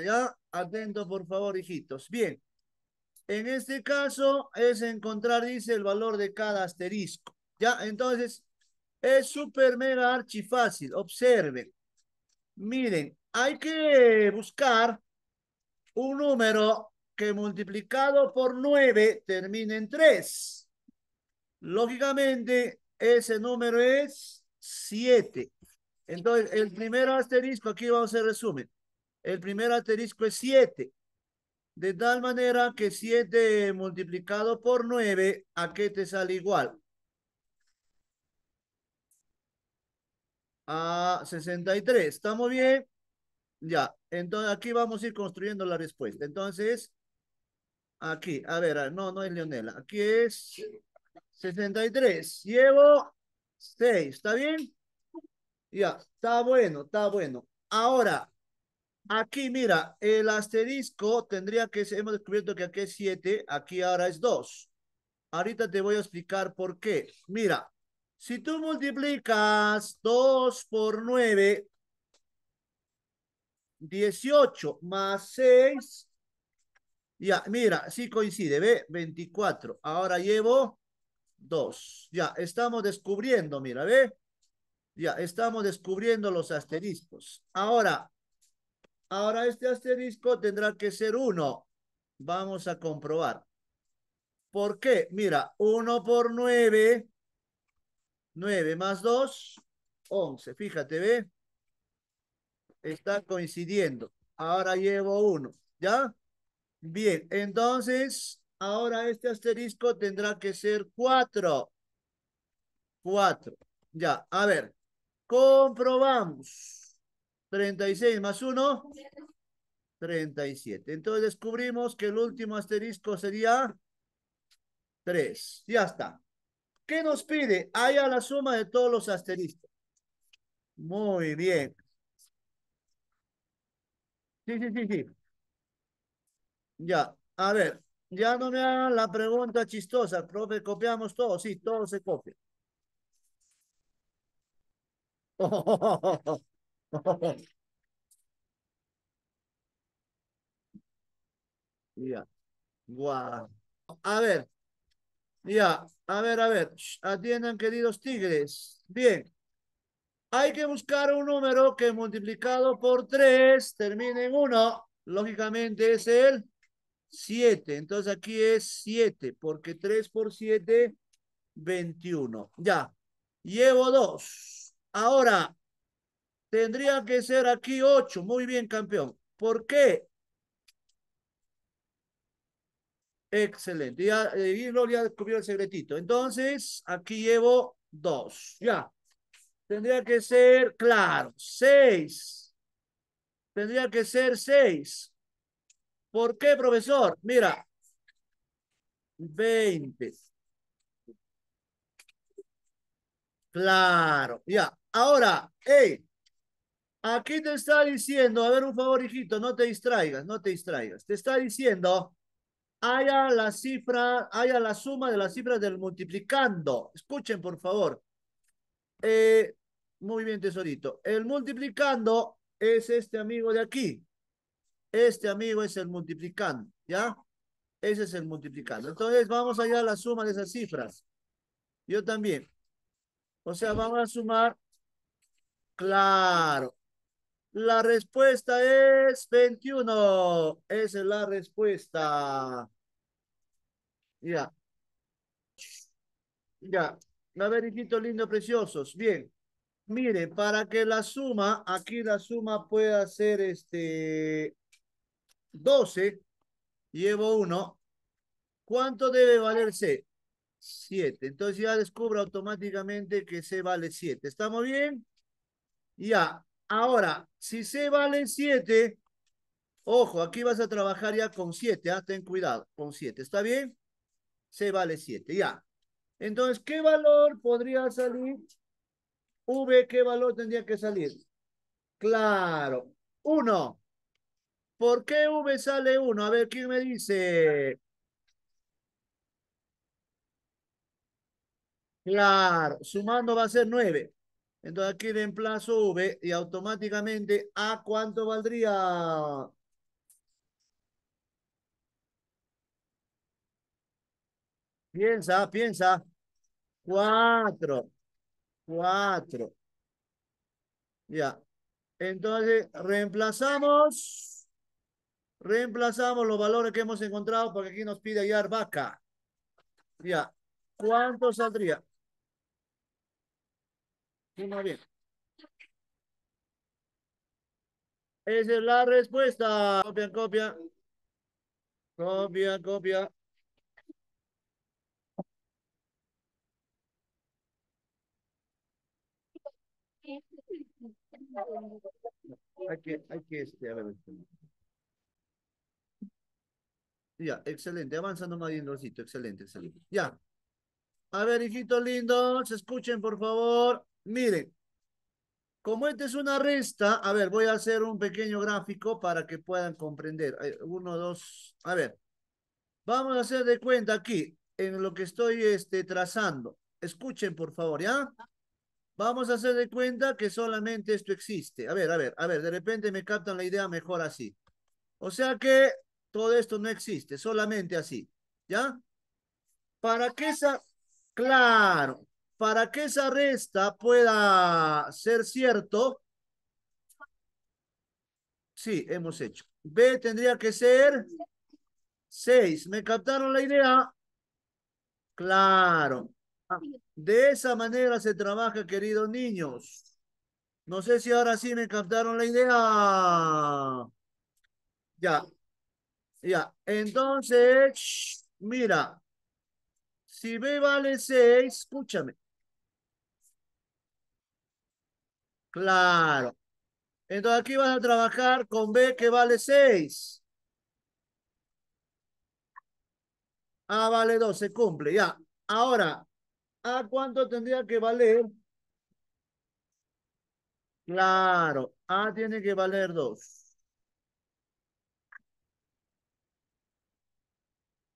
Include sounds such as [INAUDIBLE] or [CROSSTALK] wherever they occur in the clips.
¿Ya? atento, por favor, hijitos. Bien. En este caso es encontrar, dice, el valor de cada asterisco. ¿Ya? Entonces, es súper mega archi fácil. Observen. Miren, hay que buscar un número que multiplicado por 9 termine en 3. Lógicamente, ese número es 7. Entonces, el primer asterisco, aquí vamos a resumir. El primer asterisco es 7. De tal manera que 7 multiplicado por 9, ¿a qué te sale igual? A 63. ¿Estamos bien? Ya. Entonces aquí vamos a ir construyendo la respuesta. Entonces, aquí. A ver, no, no es Leonela. Aquí es 63. Llevo 6. ¿Está bien? Ya. Está bueno, está bueno. Ahora, Aquí, mira, el asterisco tendría que ser, hemos descubierto que aquí es 7, aquí ahora es 2. Ahorita te voy a explicar por qué. Mira, si tú multiplicas 2 por 9, 18 más 6, ya, mira, sí coincide, ve, 24. Ahora llevo 2. Ya, estamos descubriendo, mira, ve. Ya, estamos descubriendo los asteriscos. Ahora, Ahora este asterisco tendrá que ser 1. Vamos a comprobar. ¿Por qué? Mira, 1 por 9, 9 más 2, 11. Fíjate, ¿ve? Está coincidiendo. Ahora llevo 1, ¿ya? Bien, entonces, ahora este asterisco tendrá que ser 4. 4. Ya, a ver, comprobamos. 36 más 1, 37. Entonces descubrimos que el último asterisco sería 3. Ya está. ¿Qué nos pide? Haya la suma de todos los asteriscos. Muy bien. Sí, sí, sí, sí. Ya, a ver, ya no me hagan la pregunta chistosa, profe, copiamos todo, sí, todo se copia. Oh, oh, oh, ya. [LAUGHS] Guau. A ver. Ya. A ver, a ver. Atiendan, queridos tigres. Bien. Hay que buscar un número que multiplicado por 3 termine en 1. Lógicamente es el 7. Entonces aquí es 7, porque 3 por 7, 21. Ya. Llevo 2. Ahora, Tendría que ser aquí 8. Muy bien, campeón. ¿Por qué? Excelente. Ya, eh, ya descubrió el secretito. Entonces, aquí llevo 2. Ya. Tendría que ser, claro, 6. Tendría que ser 6. ¿Por qué, profesor? Mira. 20. Claro, ya. Ahora, hey, Aquí te está diciendo, a ver un favor, hijito, no te distraigas, no te distraigas. Te está diciendo, haya la cifra, haya la suma de las cifras del multiplicando. Escuchen, por favor. Eh, muy bien, tesorito. El multiplicando es este amigo de aquí. Este amigo es el multiplicando, ¿ya? Ese es el multiplicando. Entonces, vamos allá a la suma de esas cifras. Yo también. O sea, vamos a sumar. Claro, la respuesta es 21. Esa es la respuesta. Ya. Ya. La ver, lindo, preciosos. Bien. Mire, para que la suma, aquí la suma pueda ser este 12, llevo 1. ¿Cuánto debe valer C? 7. Entonces ya descubro automáticamente que C vale 7. ¿Estamos bien? Ya, Ahora, si C vale 7, ojo, aquí vas a trabajar ya con 7, ¿eh? ¿ah? ten cuidado, con 7, ¿está bien? C vale 7, ya. Entonces, ¿qué valor podría salir? V, ¿qué valor tendría que salir? Claro, 1. ¿Por qué V sale 1? A ver, ¿quién me dice? Claro, sumando va a ser 9. Entonces aquí reemplazo V y automáticamente A cuánto valdría. Piensa, piensa. Cuatro. Cuatro. Ya. Entonces reemplazamos. Reemplazamos los valores que hemos encontrado porque aquí nos pide hallar vaca. Ya. ¿Cuánto saldría? Esa es la respuesta. Copia, copia. Copia, copia. Hay que, hay que este, a ver. Este. Ya, excelente. Avanzando más bien, Excelente, excelente. Ya. A ver, hijitos lindos, escuchen, por favor. Miren, como esta es una resta, a ver, voy a hacer un pequeño gráfico para que puedan comprender. Eh, uno, dos, a ver. Vamos a hacer de cuenta aquí, en lo que estoy este, trazando. Escuchen, por favor, ¿ya? Vamos a hacer de cuenta que solamente esto existe. A ver, a ver, a ver, de repente me captan la idea mejor así. O sea que todo esto no existe, solamente así, ¿ya? Para qué? esa... Claro, para que esa resta pueda ser cierto, sí, hemos hecho. B tendría que ser 6. ¿Me captaron la idea? Claro. De esa manera se trabaja, queridos niños. No sé si ahora sí me captaron la idea. Ya. Ya. Entonces, mira. Si B vale 6, escúchame. Claro. Entonces aquí van a trabajar con B que vale 6. A vale 2, se cumple, ya. Ahora, ¿a cuánto tendría que valer? Claro, A tiene que valer 2.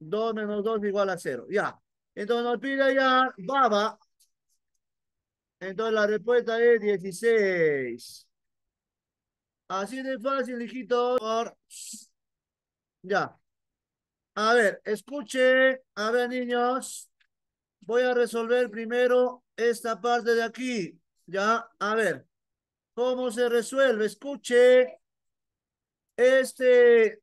2 menos 2 igual a 0, ya. Entonces nos pide ya baba entonces la respuesta es 16. Así de fácil, hijito. Ya. A ver, escuche. A ver, niños. Voy a resolver primero esta parte de aquí. Ya, a ver. ¿Cómo se resuelve? Escuche. Este,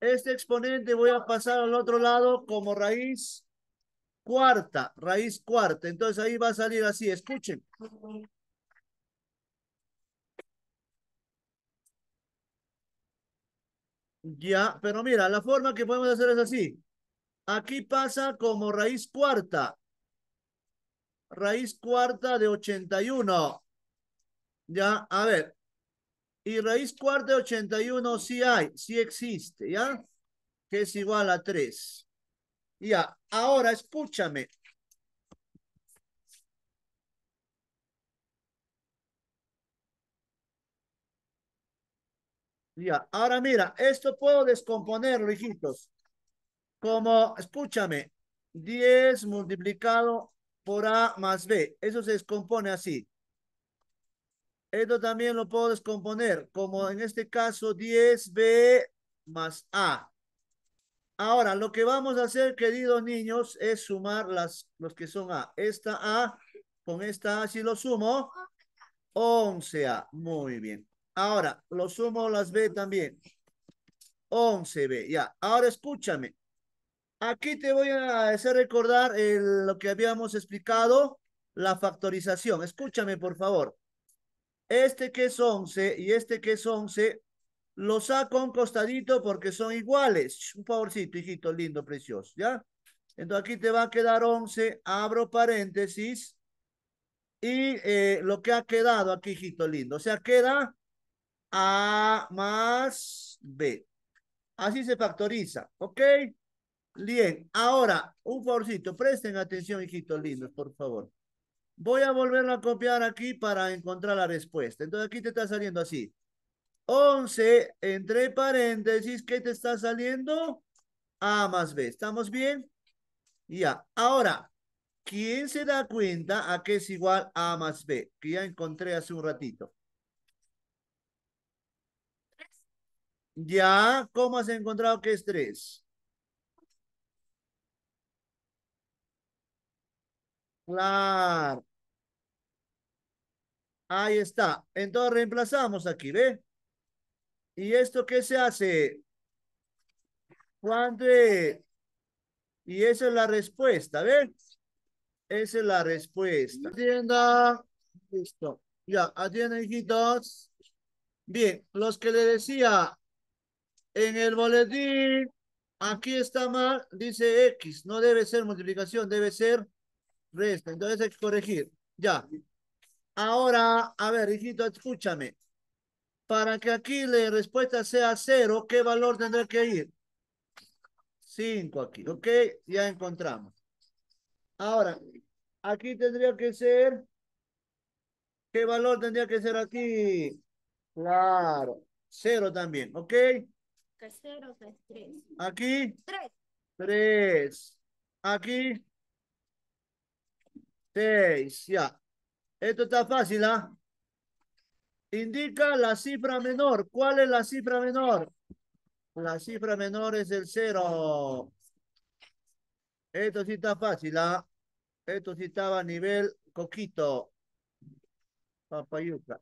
este exponente voy a pasar al otro lado como raíz cuarta, raíz cuarta. Entonces ahí va a salir así, escuchen. Ya, pero mira, la forma que podemos hacer es así. Aquí pasa como raíz cuarta. Raíz cuarta de 81. Ya, a ver. Y raíz cuarta de 81 sí hay, sí existe, ¿ya? Que es igual a 3. Ya, ahora escúchame. Ya, ahora mira, esto puedo descomponer, hijitos. Como, escúchame, 10 multiplicado por A más B. Eso se descompone así. Esto también lo puedo descomponer, como en este caso 10B más A. Ahora, lo que vamos a hacer, queridos niños, es sumar las, los que son A. Esta A, con esta A, si lo sumo, 11A. Muy bien. Ahora, lo sumo las B también. 11B, ya. Ahora escúchame. Aquí te voy a hacer recordar lo que habíamos explicado, la factorización. Escúchame, por favor. Este que es 11 y este que es 11 lo saco a un costadito porque son iguales. Un favorcito, hijito lindo, precioso, ¿ya? Entonces aquí te va a quedar 11, abro paréntesis, y eh, lo que ha quedado aquí, hijito lindo. O sea, queda A más B. Así se factoriza, ¿ok? Bien, ahora, un favorcito, presten atención, hijitos lindos, por favor. Voy a volverlo a copiar aquí para encontrar la respuesta. Entonces aquí te está saliendo así. 11, entre paréntesis, ¿qué te está saliendo? A más B. ¿Estamos bien? Ya. Ahora, ¿quién se da cuenta a qué es igual a más B? Que ya encontré hace un ratito. Ya, ¿cómo has encontrado que es 3? Claro. Ahí está. Entonces reemplazamos aquí, ¿ve? ¿Y esto qué se hace? Cuando y esa es la respuesta, ¿ven? Esa es la respuesta. Atienda. Listo. Ya, atienda, hijitos. Bien, los que le decía en el boletín, aquí está mal, dice X, no debe ser multiplicación, debe ser resta. Entonces hay que corregir. Ya. Ahora, a ver, hijito, escúchame. Para que aquí la respuesta sea cero, ¿qué valor tendrá que ir? Cinco aquí, ¿ok? Ya encontramos. Ahora, aquí tendría que ser, ¿qué valor tendría que ser aquí? Claro, cero también, ¿ok? cero tres. Aquí. Tres. Tres. Aquí. Seis, ya. Esto está fácil, ¿ah? indica la cifra menor. ¿Cuál es la cifra menor? La cifra menor es el cero. Esto sí está fácil, ¿ah? Esto sí estaba a nivel coquito. Papayuca.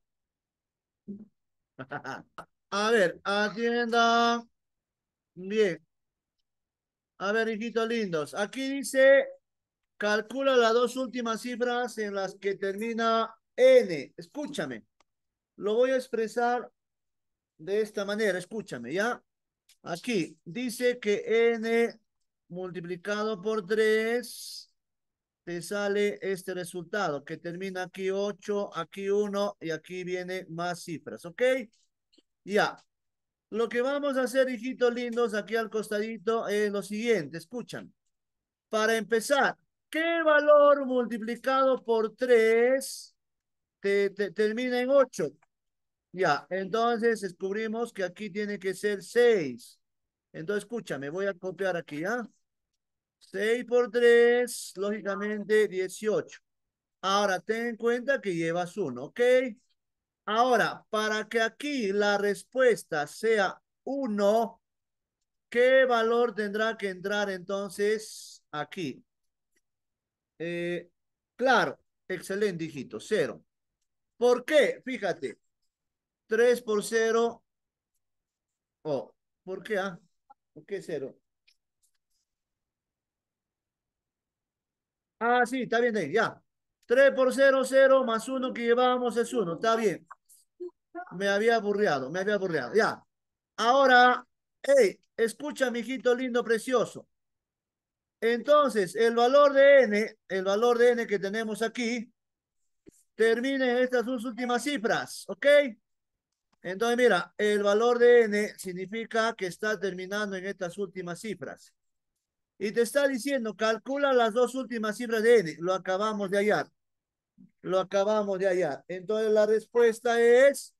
[LAUGHS] A ver, atienda. Bien. A ver, hijitos lindos. Aquí dice, calcula las dos últimas cifras en las que termina N. Escúchame. Lo voy a expresar de esta manera, escúchame, ¿ya? Aquí dice que n multiplicado por 3 te sale este resultado que termina aquí 8, aquí 1 y aquí viene más cifras, ¿ok? Ya. Lo que vamos a hacer, hijitos lindos, aquí al costadito es lo siguiente, escuchan. Para empezar, ¿qué valor multiplicado por 3 te, te termina en 8? Ya, entonces descubrimos que aquí tiene que ser 6. Entonces, escúchame, voy a copiar aquí, ¿ya? 6 por 3, lógicamente 18. Ahora, ten en cuenta que llevas 1, ¿ok? Ahora, para que aquí la respuesta sea 1, ¿qué valor tendrá que entrar entonces aquí? Eh, claro, excelente, hijito, 0. ¿Por qué? Fíjate, 3 por 0. Oh, ¿por qué? Ah? ¿Por qué 0? Ah, sí, está bien, ahí. ya. 3 por 0, 0 más 1 que llevábamos es 1. Está bien. Me había aburreado. me había aburreado. Ya. Ahora, hey, escucha, mijito lindo, precioso. Entonces, el valor de n, el valor de n que tenemos aquí, termina en estas dos últimas cifras, ¿ok? Entonces, mira, el valor de n significa que está terminando en estas últimas cifras. Y te está diciendo, calcula las dos últimas cifras de n. Lo acabamos de hallar. Lo acabamos de hallar. Entonces, la respuesta es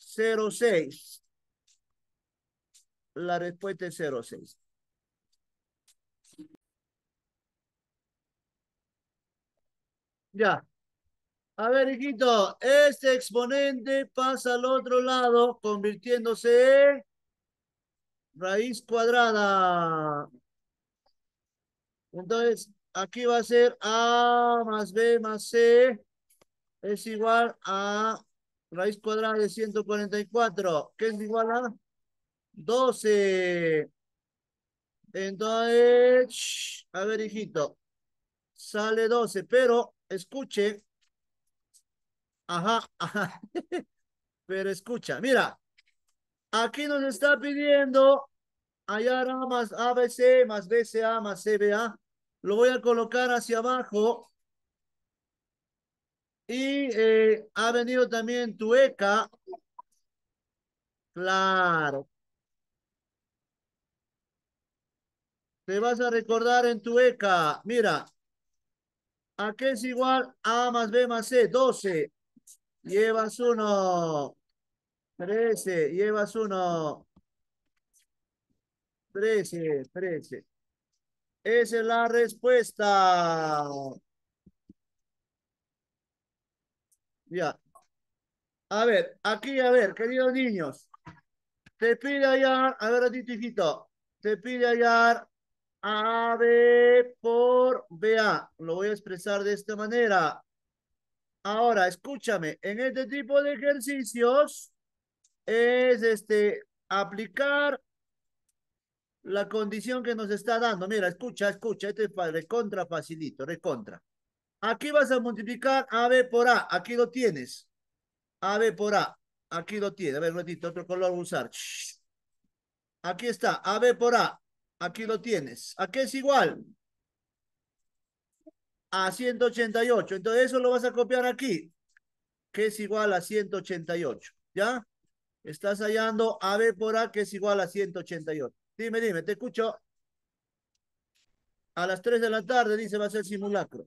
0,6. La respuesta es 0,6. Ya. A ver, hijito, este exponente pasa al otro lado, convirtiéndose en raíz cuadrada. Entonces, aquí va a ser A más B más C es igual a raíz cuadrada de 144, que es igual a 12. Entonces, a ver, hijito, sale 12, pero escuche, Ajá, ajá. [LAUGHS] Pero escucha, mira. Aquí nos está pidiendo hallar A más C más BCA más CBA. Lo voy a colocar hacia abajo. Y eh, ha venido también tu ECA. Claro. Te vas a recordar en tu ECA? Mira. Aquí es igual a más B más C, 12. Llevas uno. Trece. Llevas uno. Trece. Trece. Esa es la respuesta. Ya. A ver, aquí, a ver, queridos niños. Te pide hallar, a ver, a ti, hijito. Te pide hallar A, B por A. Lo voy a expresar de esta manera. Ahora, escúchame, en este tipo de ejercicios es este aplicar la condición que nos está dando. Mira, escucha, escucha, este es para recontra facilito, recontra. Aquí vas a multiplicar AB por A, aquí lo tienes. AB por A, aquí lo tienes. A ver, un ratito, otro color usar. Aquí está, AB por A, aquí lo tienes. Aquí es igual, a 188. Entonces eso lo vas a copiar aquí, que es igual a 188. ¿Ya? Estás hallando AB por A, que es igual a 188. Dime, dime, te escucho. A las 3 de la tarde, dice, va a ser simulacro.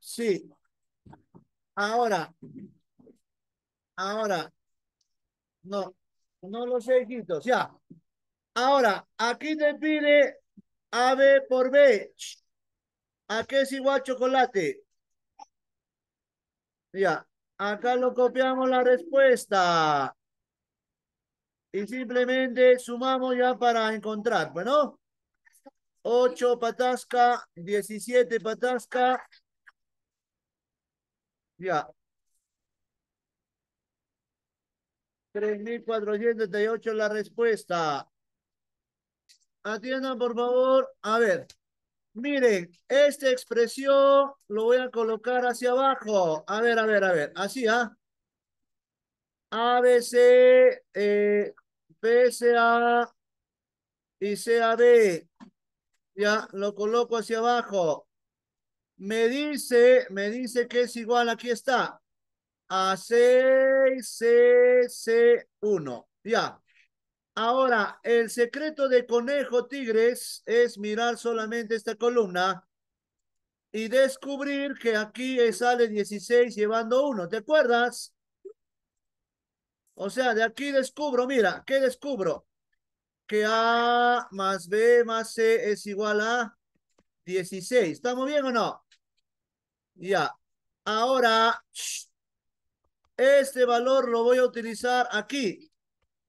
Sí. Ahora. Ahora. No. No lo sé, hijitos. Ya. Ahora, aquí te pide AB por B. ¿A qué es igual chocolate? Ya, acá lo copiamos la respuesta. Y simplemente sumamos ya para encontrar, bueno. 8 patasca, 17 patasca. Ya. 3.438 la respuesta. Atiendan, por favor. A ver. Miren, esta expresión lo voy a colocar hacia abajo. A ver, a ver, a ver. Así, ¿ah? ABC, eh, PSA y CAB. Ya, lo coloco hacia abajo. Me dice, me dice que es igual, aquí está. A6, C, C1. Ya. Ahora, el secreto de Conejo Tigres es mirar solamente esta columna y descubrir que aquí sale 16 llevando 1. ¿Te acuerdas? O sea, de aquí descubro, mira, ¿qué descubro? Que A más B más C es igual a 16. ¿Estamos bien o no? Ya. Ahora, este valor lo voy a utilizar aquí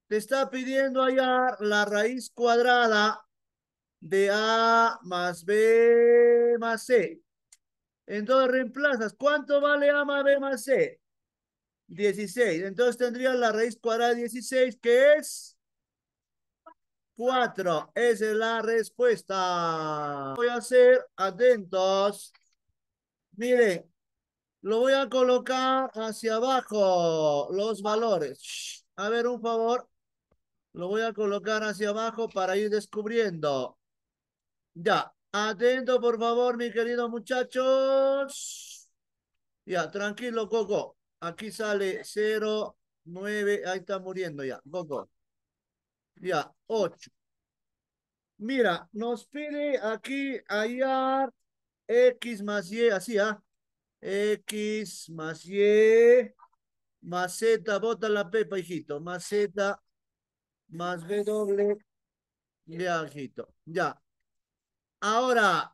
te está pidiendo hallar la raíz cuadrada de A más B más C. Entonces reemplazas. ¿Cuánto vale A más B más C? 16. Entonces tendrías la raíz cuadrada de 16, que es 4. Esa es la respuesta. Voy a hacer, atentos. Mire, lo voy a colocar hacia abajo, los valores. A ver, un favor. Lo voy a colocar hacia abajo para ir descubriendo. Ya, atento por favor, mi querido muchachos. Ya, tranquilo, Coco. Aquí sale 0, 9, ahí está muriendo ya, Coco. Ya, 8. Mira, nos pide aquí hallar X más Y, así, ¿ah? X más Y, más Z, bota la pepa, hijito, más Z más B doble de Ya. Ahora,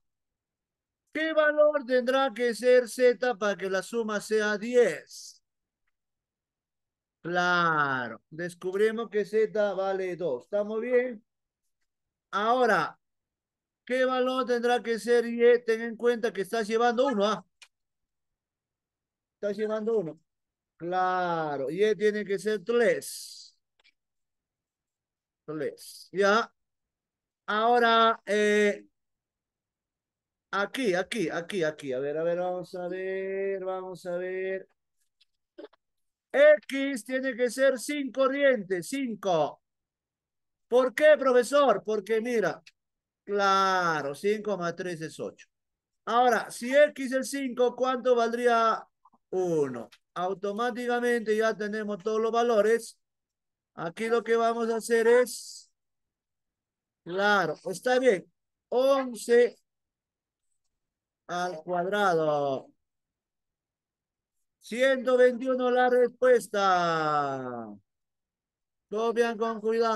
¿qué valor tendrá que ser Z para que la suma sea 10? Claro, descubrimos que Z vale 2. ¿Estamos bien? Ahora, ¿qué valor tendrá que ser Y? Ten en cuenta que estás llevando 1, ¿ah? Estás llevando 1. Claro, Y e tiene que ser 3. ¿Ya? Ahora, eh, aquí, aquí, aquí, aquí. A ver, a ver, vamos a ver, vamos a ver. X tiene que ser sin corriente, 5. ¿Por qué, profesor? Porque mira, claro, 5 más 3 es 8. Ahora, si X es 5, ¿cuánto valdría 1? Automáticamente ya tenemos todos los valores Aquí lo que vamos a hacer es, claro, está bien, 11 al cuadrado. 121 la respuesta. Copian con cuidado.